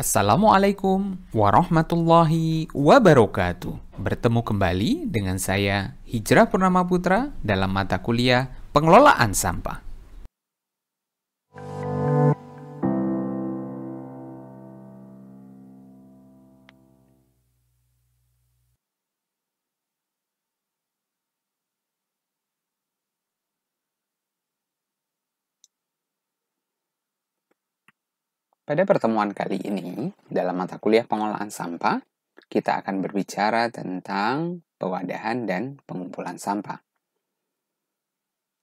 Assalamualaikum warahmatullahi wabarakatuh. Bertemu kembali dengan saya Hijrah Purnama Putra dalam mata kuliah Pengelolaan Sampah. Pada pertemuan kali ini, dalam mata kuliah pengolahan sampah, kita akan berbicara tentang pewadahan dan pengumpulan sampah.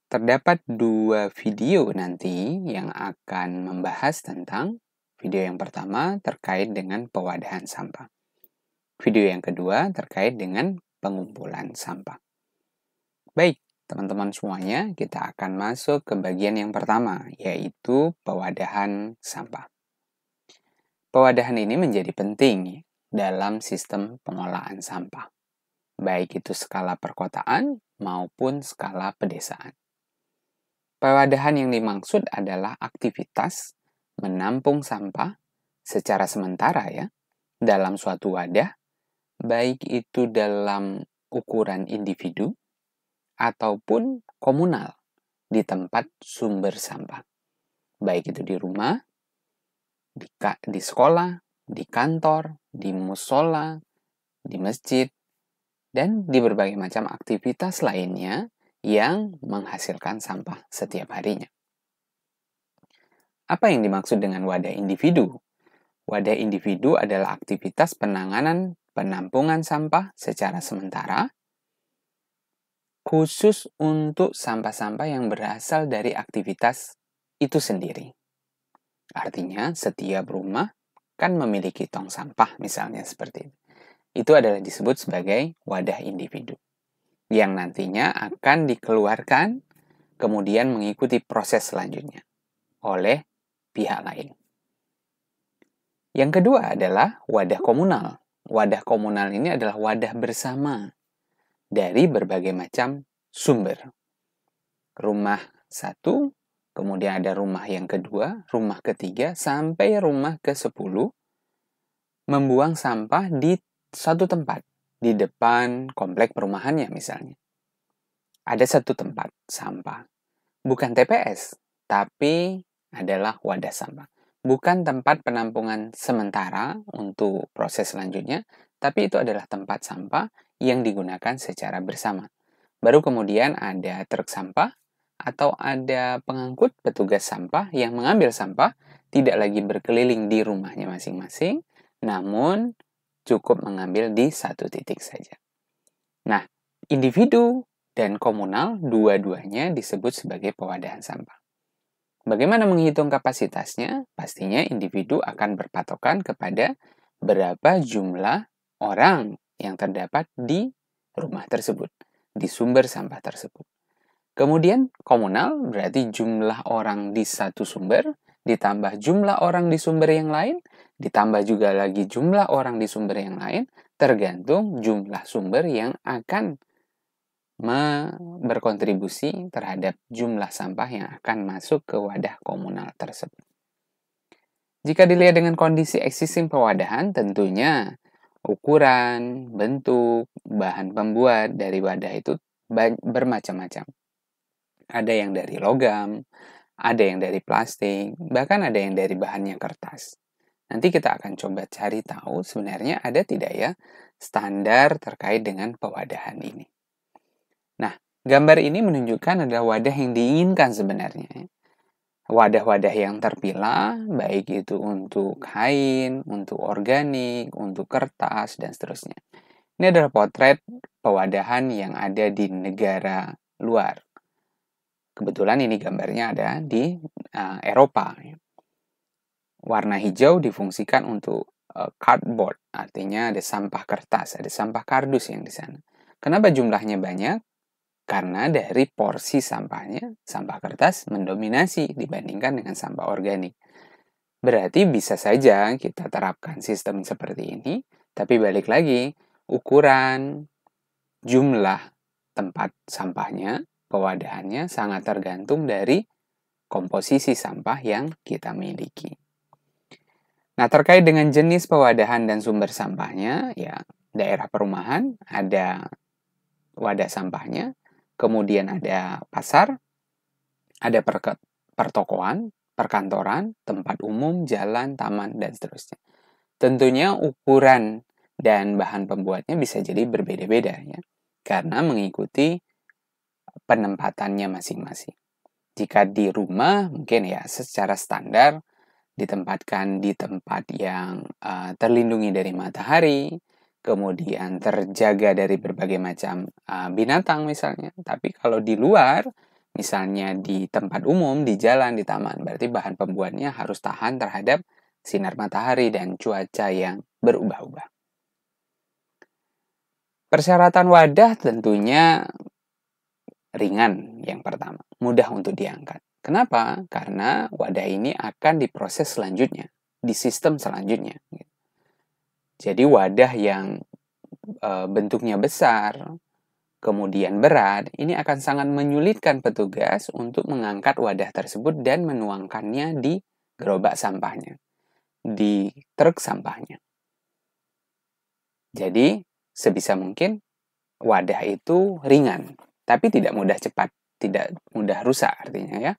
Terdapat dua video nanti yang akan membahas tentang video yang pertama terkait dengan pewadahan sampah. Video yang kedua terkait dengan pengumpulan sampah. Baik, teman-teman semuanya, kita akan masuk ke bagian yang pertama, yaitu pewadahan sampah. Pewadahan ini menjadi penting dalam sistem pengolahan sampah, baik itu skala perkotaan maupun skala pedesaan. Pewadahan yang dimaksud adalah aktivitas menampung sampah secara sementara ya, dalam suatu wadah, baik itu dalam ukuran individu ataupun komunal di tempat sumber sampah, baik itu di rumah di, di sekolah, di kantor, di musola, di masjid, dan di berbagai macam aktivitas lainnya yang menghasilkan sampah setiap harinya. Apa yang dimaksud dengan wadah individu? Wadah individu adalah aktivitas penanganan penampungan sampah secara sementara, khusus untuk sampah-sampah yang berasal dari aktivitas itu sendiri. Artinya, setiap rumah kan memiliki tong sampah, misalnya seperti itu. Itu adalah disebut sebagai wadah individu, yang nantinya akan dikeluarkan kemudian mengikuti proses selanjutnya oleh pihak lain. Yang kedua adalah wadah komunal. Wadah komunal ini adalah wadah bersama dari berbagai macam sumber. Rumah satu Kemudian ada rumah yang kedua, rumah ketiga, sampai rumah ke sepuluh. Membuang sampah di satu tempat, di depan komplek perumahannya misalnya. Ada satu tempat sampah. Bukan TPS, tapi adalah wadah sampah. Bukan tempat penampungan sementara untuk proses selanjutnya, tapi itu adalah tempat sampah yang digunakan secara bersama. Baru kemudian ada truk sampah atau ada pengangkut petugas sampah yang mengambil sampah tidak lagi berkeliling di rumahnya masing-masing, namun cukup mengambil di satu titik saja. Nah, individu dan komunal dua-duanya disebut sebagai pewadahan sampah. Bagaimana menghitung kapasitasnya? Pastinya individu akan berpatokan kepada berapa jumlah orang yang terdapat di rumah tersebut, di sumber sampah tersebut. Kemudian komunal berarti jumlah orang di satu sumber ditambah jumlah orang di sumber yang lain ditambah juga lagi jumlah orang di sumber yang lain tergantung jumlah sumber yang akan berkontribusi terhadap jumlah sampah yang akan masuk ke wadah komunal tersebut. Jika dilihat dengan kondisi existing pewadahan, tentunya ukuran, bentuk, bahan pembuat dari wadah itu bermacam-macam ada yang dari logam, ada yang dari plastik, bahkan ada yang dari bahannya kertas. Nanti kita akan coba cari tahu sebenarnya ada tidak ya standar terkait dengan pewadahan ini. Nah, gambar ini menunjukkan adalah wadah yang diinginkan sebenarnya. Wadah-wadah yang terpilah, baik itu untuk kain, untuk organik, untuk kertas, dan seterusnya. Ini adalah potret pewadahan yang ada di negara luar. Kebetulan ini gambarnya ada di uh, Eropa. Warna hijau difungsikan untuk uh, cardboard, artinya ada sampah kertas, ada sampah kardus yang di sana. Kenapa jumlahnya banyak? Karena dari porsi sampahnya, sampah kertas mendominasi dibandingkan dengan sampah organik. Berarti bisa saja kita terapkan sistem seperti ini, tapi balik lagi, ukuran, jumlah tempat sampahnya Pewadahannya sangat tergantung dari komposisi sampah yang kita miliki. Nah, terkait dengan jenis pewadahan dan sumber sampahnya, ya daerah perumahan ada wadah sampahnya, kemudian ada pasar, ada per pertokoan, perkantoran, tempat umum, jalan, taman, dan seterusnya. Tentunya ukuran dan bahan pembuatnya bisa jadi berbeda-beda ya, karena mengikuti penempatannya masing-masing. Jika di rumah, mungkin ya secara standar ditempatkan di tempat yang uh, terlindungi dari matahari, kemudian terjaga dari berbagai macam uh, binatang misalnya. Tapi kalau di luar, misalnya di tempat umum, di jalan, di taman, berarti bahan pembuatnya harus tahan terhadap sinar matahari dan cuaca yang berubah-ubah. Persyaratan wadah tentunya ringan yang pertama, mudah untuk diangkat. Kenapa? Karena wadah ini akan diproses selanjutnya, di sistem selanjutnya. Gitu. Jadi wadah yang eh, bentuknya besar, kemudian berat, ini akan sangat menyulitkan petugas untuk mengangkat wadah tersebut dan menuangkannya di gerobak sampahnya, di truk sampahnya. Jadi, sebisa mungkin wadah itu ringan, tapi tidak mudah cepat, tidak mudah rusak artinya ya.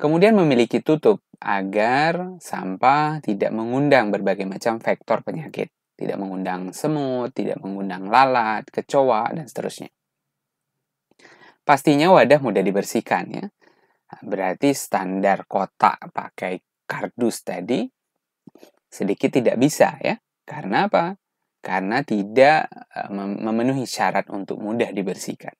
Kemudian memiliki tutup agar sampah tidak mengundang berbagai macam vektor penyakit, tidak mengundang semut, tidak mengundang lalat, kecoa dan seterusnya. Pastinya wadah mudah dibersihkan ya. Berarti standar kotak pakai kardus tadi sedikit tidak bisa ya. Karena apa? Karena tidak e, memenuhi syarat untuk mudah dibersihkan.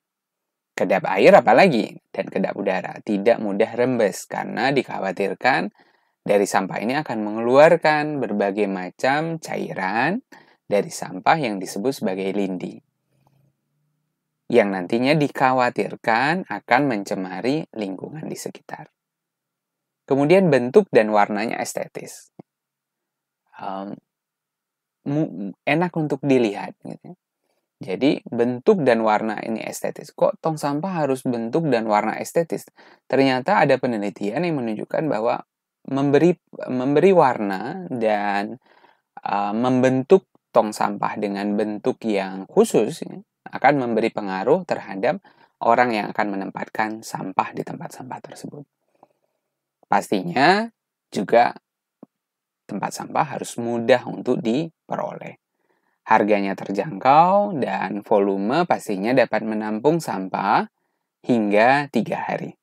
Kedap air apalagi, dan kedap udara tidak mudah rembes karena dikhawatirkan dari sampah ini akan mengeluarkan berbagai macam cairan dari sampah yang disebut sebagai lindi. Yang nantinya dikhawatirkan akan mencemari lingkungan di sekitar. Kemudian bentuk dan warnanya estetis. Um, enak untuk dilihat. Gitu. Ya. Jadi bentuk dan warna ini estetis. Kok tong sampah harus bentuk dan warna estetis? Ternyata ada penelitian yang menunjukkan bahwa memberi memberi warna dan uh, membentuk tong sampah dengan bentuk yang khusus ya, akan memberi pengaruh terhadap orang yang akan menempatkan sampah di tempat sampah tersebut. Pastinya juga tempat sampah harus mudah untuk diperoleh. Harganya terjangkau dan volume pastinya dapat menampung sampah hingga tiga hari.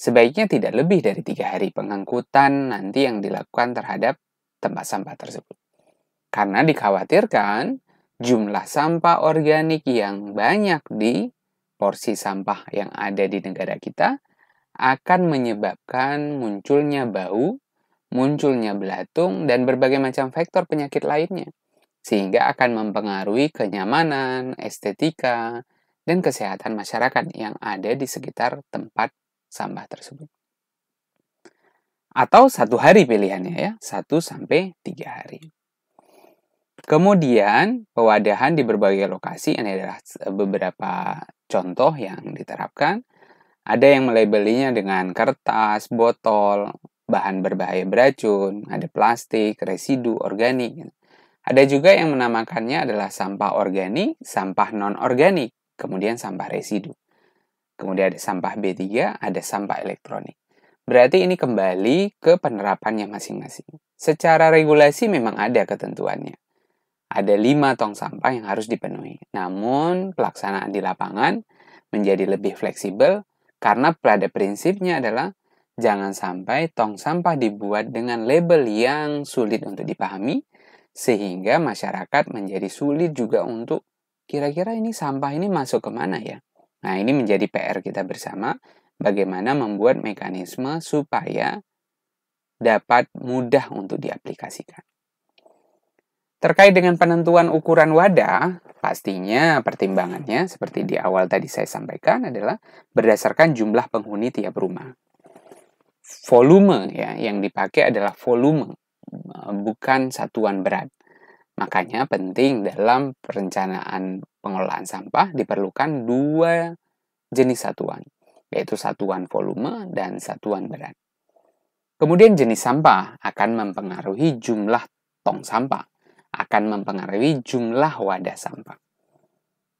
Sebaiknya tidak lebih dari tiga hari pengangkutan nanti yang dilakukan terhadap tempat sampah tersebut. Karena dikhawatirkan jumlah sampah organik yang banyak di porsi sampah yang ada di negara kita akan menyebabkan munculnya bau, munculnya belatung, dan berbagai macam faktor penyakit lainnya sehingga akan mempengaruhi kenyamanan, estetika, dan kesehatan masyarakat yang ada di sekitar tempat sampah tersebut. Atau satu hari pilihannya ya, satu sampai tiga hari. Kemudian pewadahan di berbagai lokasi ini adalah beberapa contoh yang diterapkan. Ada yang melabelinya dengan kertas, botol, bahan berbahaya beracun, ada plastik, residu organik. Gitu ada juga yang menamakannya adalah sampah organik, sampah non-organik, kemudian sampah residu. Kemudian ada sampah B3, ada sampah elektronik. Berarti ini kembali ke penerapannya masing-masing. Secara regulasi memang ada ketentuannya. Ada lima tong sampah yang harus dipenuhi. Namun, pelaksanaan di lapangan menjadi lebih fleksibel karena pada prinsipnya adalah jangan sampai tong sampah dibuat dengan label yang sulit untuk dipahami, sehingga masyarakat menjadi sulit juga untuk kira-kira ini sampah ini masuk kemana ya. Nah ini menjadi PR kita bersama bagaimana membuat mekanisme supaya dapat mudah untuk diaplikasikan. Terkait dengan penentuan ukuran wadah, pastinya pertimbangannya seperti di awal tadi saya sampaikan adalah berdasarkan jumlah penghuni tiap rumah. Volume ya yang dipakai adalah volume Eh, bukan satuan berat. Makanya penting dalam perencanaan pengelolaan sampah diperlukan dua jenis satuan, yaitu satuan volume dan satuan berat. Kemudian jenis sampah akan mempengaruhi jumlah tong sampah, akan mempengaruhi jumlah wadah sampah.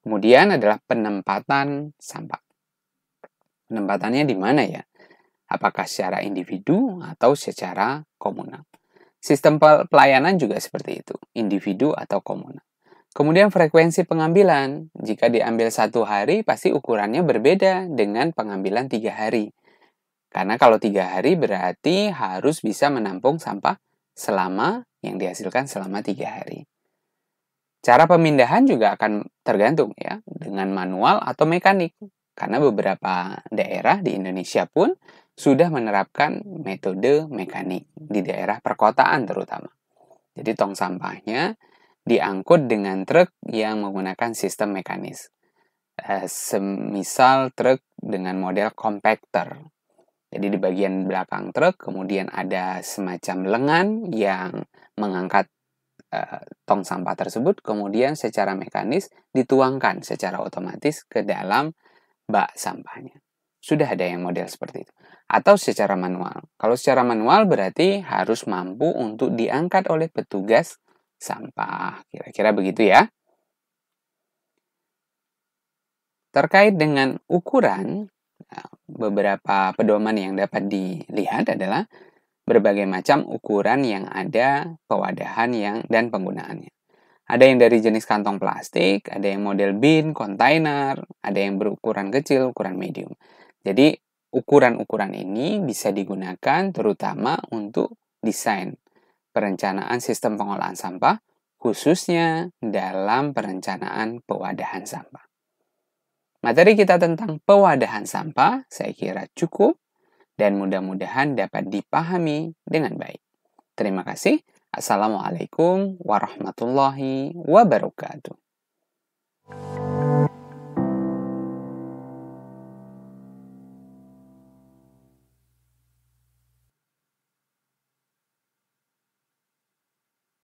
Kemudian adalah penempatan sampah. Penempatannya di mana ya? Apakah secara individu atau secara komunal? Sistem pelayanan juga seperti itu, individu atau komunal. Kemudian frekuensi pengambilan, jika diambil satu hari pasti ukurannya berbeda dengan pengambilan tiga hari. Karena kalau tiga hari berarti harus bisa menampung sampah selama yang dihasilkan selama tiga hari. Cara pemindahan juga akan tergantung ya, dengan manual atau mekanik. Karena beberapa daerah di Indonesia pun sudah menerapkan metode mekanik di daerah perkotaan terutama. Jadi tong sampahnya diangkut dengan truk yang menggunakan sistem mekanis. Eh, semisal truk dengan model compactor. Jadi di bagian belakang truk kemudian ada semacam lengan yang mengangkat eh, tong sampah tersebut kemudian secara mekanis dituangkan secara otomatis ke dalam bak sampahnya. Sudah ada yang model seperti itu atau secara manual. Kalau secara manual berarti harus mampu untuk diangkat oleh petugas sampah. Kira-kira begitu ya. Terkait dengan ukuran, nah, beberapa pedoman yang dapat dilihat adalah berbagai macam ukuran yang ada, pewadahan yang dan penggunaannya. Ada yang dari jenis kantong plastik, ada yang model bin, kontainer, ada yang berukuran kecil, ukuran medium. Jadi Ukuran-ukuran ini bisa digunakan terutama untuk desain, perencanaan sistem pengolahan sampah, khususnya dalam perencanaan pewadahan sampah. Materi kita tentang pewadahan sampah saya kira cukup dan mudah-mudahan dapat dipahami dengan baik. Terima kasih. Assalamualaikum warahmatullahi wabarakatuh.